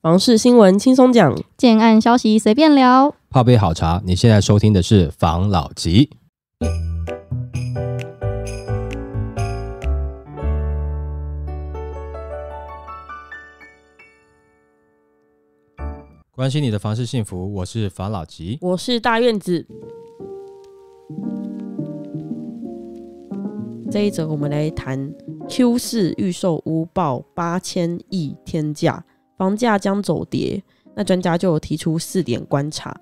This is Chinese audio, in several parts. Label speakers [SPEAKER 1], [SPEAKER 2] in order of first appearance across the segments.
[SPEAKER 1] 房事新闻轻松讲，建案消息随便聊，
[SPEAKER 2] 泡杯好茶。你现在收听的是房老吉，关心你的房事幸福，我是房老吉，
[SPEAKER 1] 我是大院子。这一则我们来谈 Q 四预售屋报八千亿天价。房价将走跌，那专家就有提出四点观察。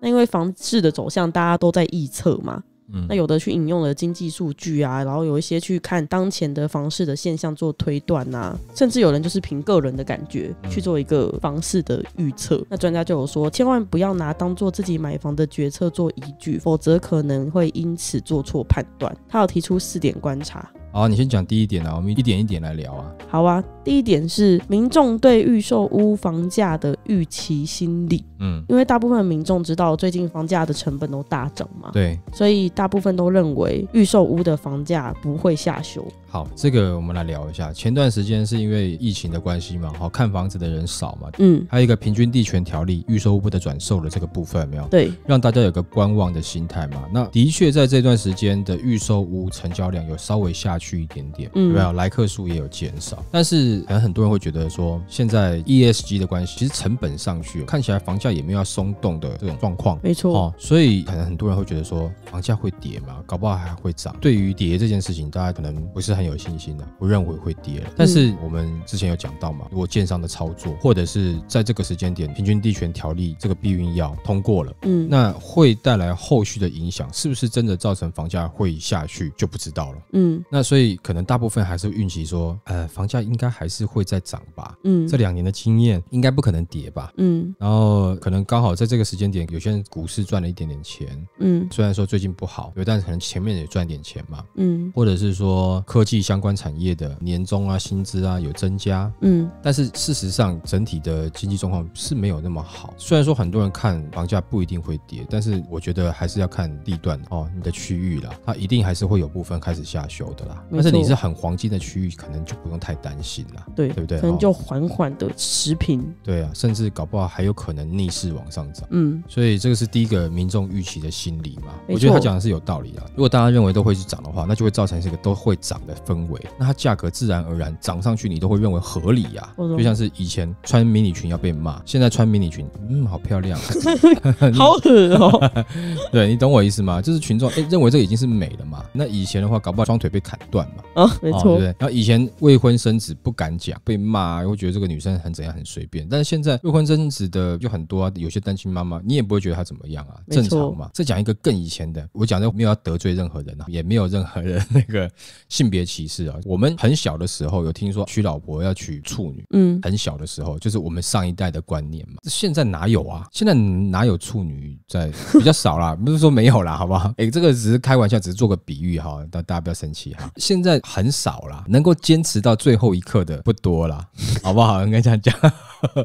[SPEAKER 1] 那因为房市的走向，大家都在预测嘛，那有的去引用了经济数据啊，然后有一些去看当前的房市的现象做推断呐，甚至有人就是凭个人的感觉去做一个房市的预测。那专家就有说，千万不要拿当做自己买房的决策做依据，否则可能会因此做错判断。他有提出四点观察。
[SPEAKER 2] 好，你先讲第一点啊，我们一点一点来聊啊。
[SPEAKER 1] 好啊，第一点是民众对预售屋房价的预期心理。嗯，因为大部分民众知道最近房价的成本都大涨嘛，对，所以大部分都认为预售屋的房价不会下修。
[SPEAKER 2] 好，这个我们来聊一下。前段时间是因为疫情的关系嘛，好看房子的人少嘛，嗯，还有一个平均地权条例，预售屋不得转售的这个部分，没有？对，让大家有个观望的心态嘛。那的确在这段时间的预售屋成交量有稍微下去一点点，有没有？来客数也有减少。但是可能很多人会觉得说，现在 ESG 的关系，其实成本上去，看起来房价也没有要松动的这种状况，没错。哦，所以可能很多人会觉得说，房价会。跌嘛，搞不好还会涨。对于跌这件事情，大家可能不是很有信心的，不认为会跌了。但是我们之前有讲到嘛，如果建商的操作，或者是在这个时间点，平均地权条例这个避孕药通过了，嗯，那会带来后续的影响，是不是真的造成房价会下去就不知道了？嗯，那所以可能大部分还是运期说，呃，房价应该还是会再涨吧。嗯，这两年的经验，应该不可能跌吧。嗯，然后可能刚好在这个时间点，有些人股市赚了一点点钱。嗯，虽然说最近不好。有，但是可能前面也赚点钱嘛，嗯，或者是说科技相关产业的年终啊薪资啊有增加，嗯，但是事实上整体的经济状况是没有那么好。虽然说很多人看房价不一定会跌，但是我觉得还是要看地段哦，你的区域啦，它一定还是会有部分开始下修的啦。但是你是很黄金的区域，可能就不用太担心了，对，对不对？可能就
[SPEAKER 1] 缓缓的持平，
[SPEAKER 2] 对啊，甚至搞不好还有可能逆势往上涨，嗯，所以这个是第一个民众预期的心理嘛。我觉得他讲的是有。道理啊，如果大家认为都会是涨的话，那就会造成这个都会涨的氛围，那它价格自然而然涨上去，你都会认为合理啊。就像是以前穿迷你裙要被骂，现在穿迷你裙，嗯，好漂亮，好狠哦。对你懂我意思吗？就是群众认为这已经是美了嘛。那以前的话，搞不好双腿被砍断嘛。啊，没错，对不对？然后以前未婚生子不敢讲，被骂，会觉得这个女生很怎样，很随便。但是现在未婚生子的就很多啊，有些单亲妈妈，你也不会觉得她怎么样啊，正常嘛。再讲一个更以前的，我讲的。没有要得罪任何人啊，也没有任何人那个性别歧视啊。我们很小的时候有听说娶老婆要娶处女，嗯，很小的时候就是我们上一代的观念嘛。现在哪有啊？现在哪有处女在？比较少啦，不是说没有啦，好不好？哎，这个只是开玩笑，只是做个比喻哈，但大家不要生气哈。现在很少啦，能够坚持到最后一刻的不多啦，好不好？应该这样讲，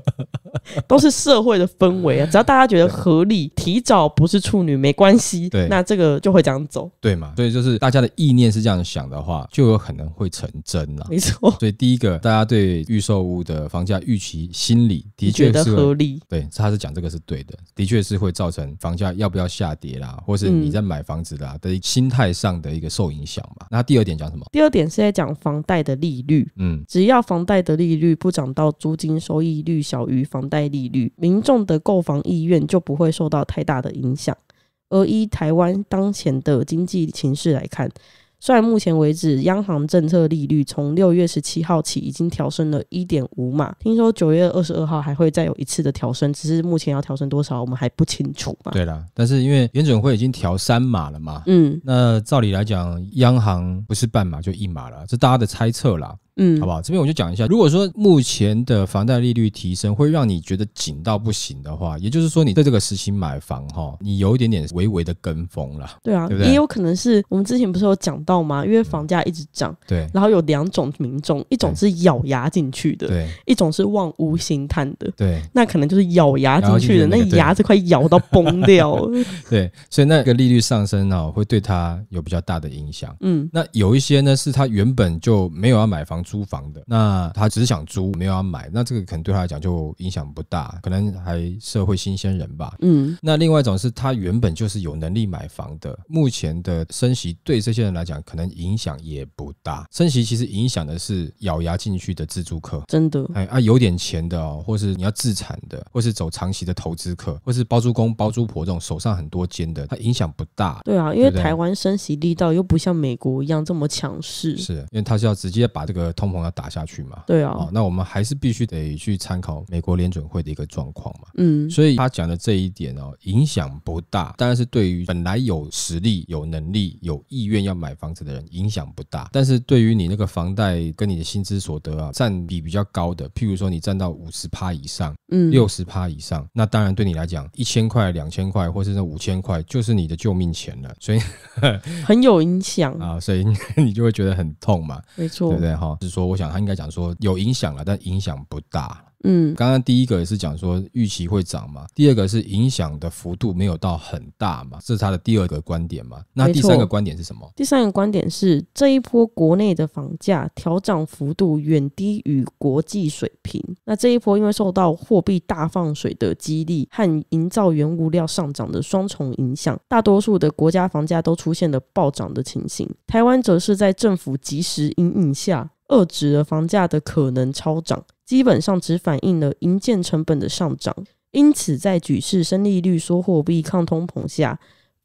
[SPEAKER 1] 都是社会的氛围啊。只要大家觉得合理，提早不是处女没关系，对，那这个就。会这样走，
[SPEAKER 2] 对吗？所以就是大家的意念是这样想的话，就有可能会成真了。没错，所以第一个，大家对预售屋的房价预期心理的确是合理。对，他是讲这个是对的，的确是会造成房价要不要下跌啦，或是你在买房子啦的心态上的一个受影响嘛。那第二点讲什么？
[SPEAKER 1] 第二点是在讲房贷的利率。嗯，只要房贷的利率不涨到租金收益率小于房贷利率，民众的购房意愿就不会受到太大的影响。而依台湾当前的经济情势来看，虽然目前为止央行政策利率从六月十七号起已经调升了一点五码，听说九月二十二号还会再有一次的调升，只是目前要调升多少我们还不清楚嘛。
[SPEAKER 2] 对啦，但是因为原准会已经调三码了嘛，嗯，那照理来讲，央行不是半码就一码了，这大家的猜测啦。嗯，好不好？这边我就讲一下，如果说目前的房贷利率提升会让你觉得紧到不行的话，也就是说你在这个时期买房，哈，你有一点点微微的跟风了。对啊，也有
[SPEAKER 1] 可能是我们之前不是有讲到吗？因为房价一直涨，对，然后有两种民众，一种是咬牙进去的，对，一种是望屋兴叹的，对，那可能就是咬牙进去的，那牙这快咬到崩掉。
[SPEAKER 2] 对，所以那个利率上升呢，会对他有比较大的影响。嗯，那有一些呢，是他原本就没有要买房。租房的那他只是想租，没有要买，那这个可能对他来讲就影响不大，可能还社会新鲜人吧。嗯，那另外一种是他原本就是有能力买房的，目前的升息对这些人来讲可能影响也不大。升息其实影响的是咬牙进去的自住客，真的哎啊有点钱的哦，或是你要自产的，或是走长期的投资客，或是包租公包租婆这种手上很多间的，他影响不大。对啊，因为台
[SPEAKER 1] 湾升息力道又不像美国一样这么强势，是
[SPEAKER 2] 因为他是要直接把这个。通膨要打下去嘛？对啊，那我们还是必须得去参考美国联准会的一个状况嘛。嗯，所以他讲的这一点哦，影响不大。当然是对于本来有实力、有能力、有意愿要买房子的人，影响不大。但是对于你那个房贷跟你的薪资所得啊，占比比较高的，譬如说你占到五十趴以上，嗯，六十趴以上，那当然对你来讲，一千块、两千块，或是那五千块，就是你的救命钱了。所以
[SPEAKER 1] 很有影响
[SPEAKER 2] 啊，所以你就会觉得很痛嘛。没错，对不对哈？说我想他应该讲说有影响了，但影响不大。嗯，刚刚第一个也是讲说预期会涨嘛，第二个是影响的幅度没有到很大嘛，这是他的第二个观点嘛？那第三个观点是什么？
[SPEAKER 1] 第三个观点是这一波国内的房价调涨幅度远低于国际水平。那这一波因为受到货币大放水的激励和营造原物料上涨的双重影响，大多数的国家房价都出现了暴涨的情形。台湾则是在政府及时应应下。遏制了房价的可能超涨，基本上只反映了营建成本的上涨，因此在举世升利率、缩货币抗通膨下，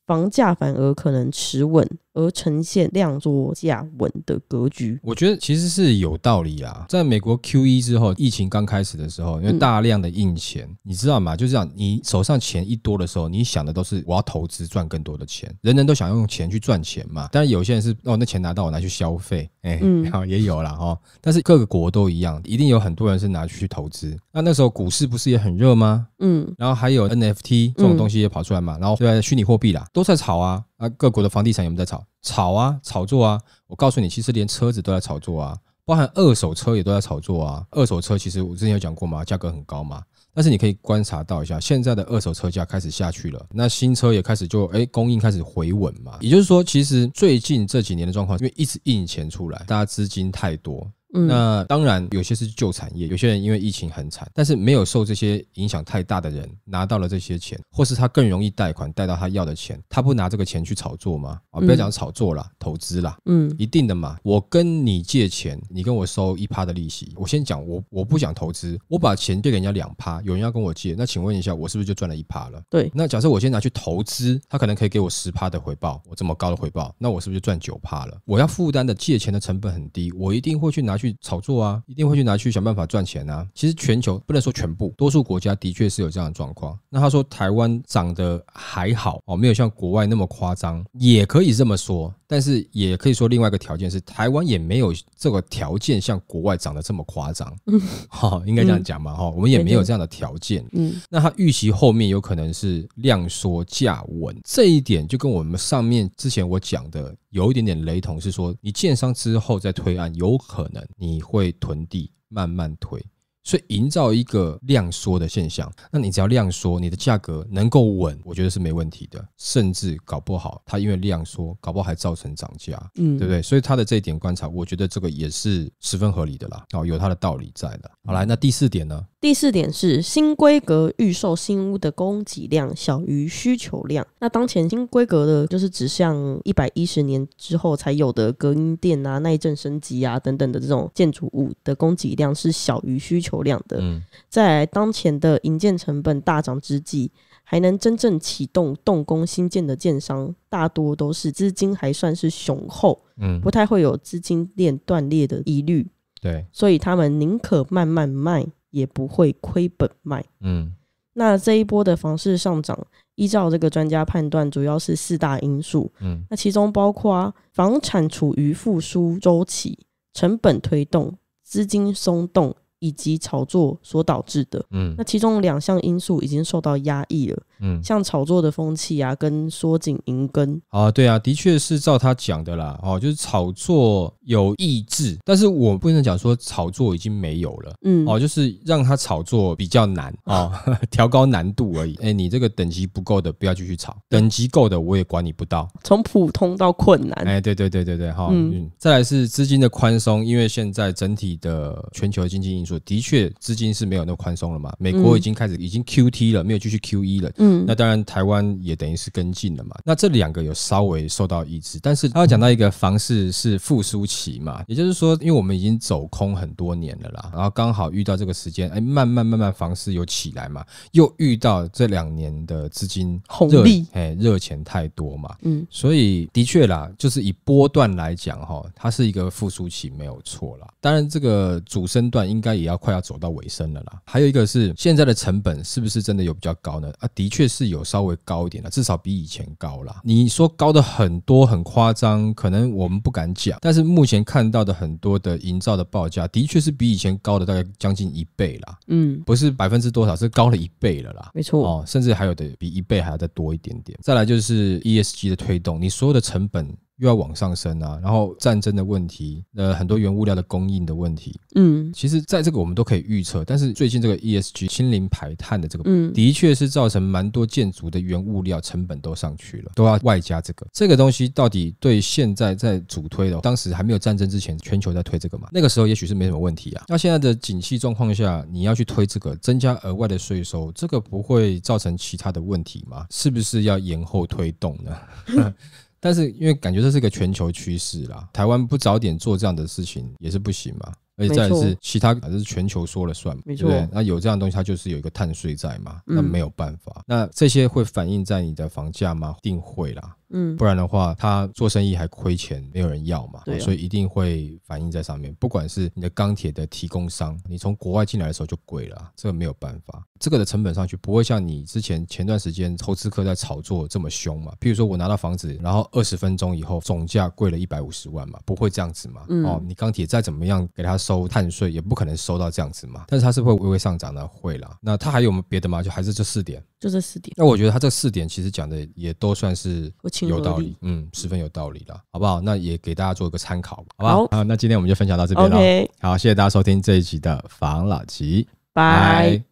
[SPEAKER 1] 房价反而可能持稳。而呈现量多价稳的格局，
[SPEAKER 2] 我觉得其实是有道理啊。在美国 Q E 之后，疫情刚开始的时候，因为大量的印钱，你知道吗？就是样，你手上钱一多的时候，你想的都是我要投资赚更多的钱，人人都想用钱去赚钱嘛。但是有些人是，哦，那钱拿到我拿去消费，哎，好 也有了哈。但是各个国都一样，一定有很多人是拿去投资。那那时候股市不是也很热吗？嗯，然后还有 NFT 这种东西也跑出来嘛，然后对虚拟货币啦都在炒啊。那各国的房地产有有在炒，炒啊，炒作啊。我告诉你，其实连车子都在炒作啊，包含二手车也都在炒作啊。二手车其实我之前有讲过嘛，价格很高嘛。但是你可以观察到一下，现在的二手车价开始下去了，那新车也开始就哎供应开始回稳嘛。也就是说，其实最近这几年的状况，因为一直印钱出来，大家资金太多。那当然，有些是旧产业，有些人因为疫情很惨，但是没有受这些影响太大的人拿到了这些钱，或是他更容易贷款贷到他要的钱，他不拿这个钱去炒作吗？啊，不要讲炒作啦，投资啦，嗯，一定的嘛。我跟你借钱，你跟我收一趴的利息。我先讲，我我不想投资，我把钱借给人家两趴，有人要跟我借，那请问一下，我是不是就赚了一趴了？对。那假设我先拿去投资，他可能可以给我十趴的回报，我这么高的回报，那我是不是就赚九趴了？我要负担的借钱的成本很低，我一定会去拿。去炒作啊，一定会去拿去想办法赚钱啊。其实全球不能说全部，多数国家的确是有这样的状况。那他说台湾涨得还好哦，没有像国外那么夸张，也可以这么说。但是也可以说，另外一个条件是，台湾也没有这个条件像国外涨得这么夸张。嗯，好，应该这样讲吧？哈，我们也没有这样的条件。嗯，那他预期后面有可能是量缩价稳，这一点就跟我们上面之前我讲的有一点点雷同，是说你建商之后再推案，有可能你会囤地，慢慢推。所以营造一个量缩的现象，那你只要量缩，你的价格能够稳，我觉得是没问题的，甚至搞不好它因为量缩，搞不好还造成涨价，嗯，对不对？所以他的这一点观察，我觉得这个也是十分合理的啦，哦，有他的道理在的。好，来，那第四点呢？
[SPEAKER 1] 第四点是新规格预售新屋的供给量小于需求量。那当前新规格的就是指向一百一十年之后才有的隔音垫啊，耐震升级啊等等的这种建筑物的供给量是小于需求。流量的，在当前的营建成本大涨之际，还能真正启动动工新建的建商，大多都是资金还算是雄厚，嗯，不太会有资金链断裂的疑虑，对，所以他们宁可慢慢卖，也不会亏本卖，嗯。那这一波的房市上涨，依照这个专家判断，主要是四大因素，嗯，那其中包括房产处于复苏周期、成本推动、资金松动。以及炒作所导致的，嗯，那其中两项因素已经受到压抑了。嗯，像炒作的风气啊，跟缩紧银根
[SPEAKER 2] 啊，对啊，的确是照他讲的啦，哦，就是炒作有抑制，但是我不能讲说炒作已经没有了，嗯，哦，就是让他炒作比较难哦，调高难度而已。哎，你这个等级不够的，不要继续炒，等级够的我也管理不到。从普通到困难，哎，对对对对对，哈，嗯，再来是资金的宽松，因为现在整体的全球经济因素的确资金是没有那么宽松了嘛，美国已经开始已经 Q T 了，没有继续 Q E 了，嗯。那当然，台湾也等于是跟进了嘛。那这两个有稍微受到抑制，但是他讲到一个房市是复苏期嘛，也就是说，因为我们已经走空很多年了啦，然后刚好遇到这个时间，哎，慢慢慢慢房市有起来嘛，又遇到这两年的资金热哎，热钱太多嘛，嗯，所以的确啦，就是以波段来讲哈，它是一个复苏期没有错了。当然，这个主升段应该也要快要走到尾声了啦。还有一个是现在的成本是不是真的有比较高呢？啊，的。确实有稍微高一点了，至少比以前高了。你说高的很多很夸张，可能我们不敢讲。但是目前看到的很多的营造的报价，的确是比以前高了大概将近一倍了。嗯，不是百分之多少，是高了一倍了啦。没错，哦，甚至还有的比一倍还要再多一点点。再来就是 ESG 的推动，你所有的成本。又要往上升啊，然后战争的问题，呃，很多原物料的供应的问题，嗯，其实在这个我们都可以预测。但是最近这个 ESG 清零排碳的这个，嗯，的确是造成蛮多建筑的原物料成本都上去了，都要外加这个这个东西。到底对现在在主推的，当时还没有战争之前，全球在推这个嘛？那个时候也许是没什么问题啊。那现在的景气状况下，你要去推这个增加额外的税收，这个不会造成其他的问题吗？是不是要延后推动呢？但是因为感觉这是个全球趋势啦，台湾不早点做这样的事情也是不行嘛。而且再是其他正是全球说了算，不对？那有这样的东西，它就是有一个碳税在嘛，那没有办法。那这些会反映在你的房价吗？定会啦。嗯，不然的话，他做生意还亏钱，没有人要嘛，对，所以一定会反映在上面。不管是你的钢铁的提供商，你从国外进来的时候就贵了，这个没有办法，这个的成本上去不会像你之前前段时间投资客在炒作这么凶嘛。譬如说我拿到房子，然后二十分钟以后总价贵了一百五十万嘛，不会这样子嘛。哦，你钢铁再怎么样给他收碳税，也不可能收到这样子嘛。但是它是会微微上涨的，会啦。那它还有没别的吗？就还是这四点，
[SPEAKER 1] 就这四点。那我
[SPEAKER 2] 觉得它这四点其实讲的也都算是
[SPEAKER 1] 我。有道理，
[SPEAKER 2] 嗯，十分有道理了，好不好？那也给大家做一个参考，好吧？啊，那今天我们就分享到这边了。好，谢谢大家收听这一集的房老集，拜。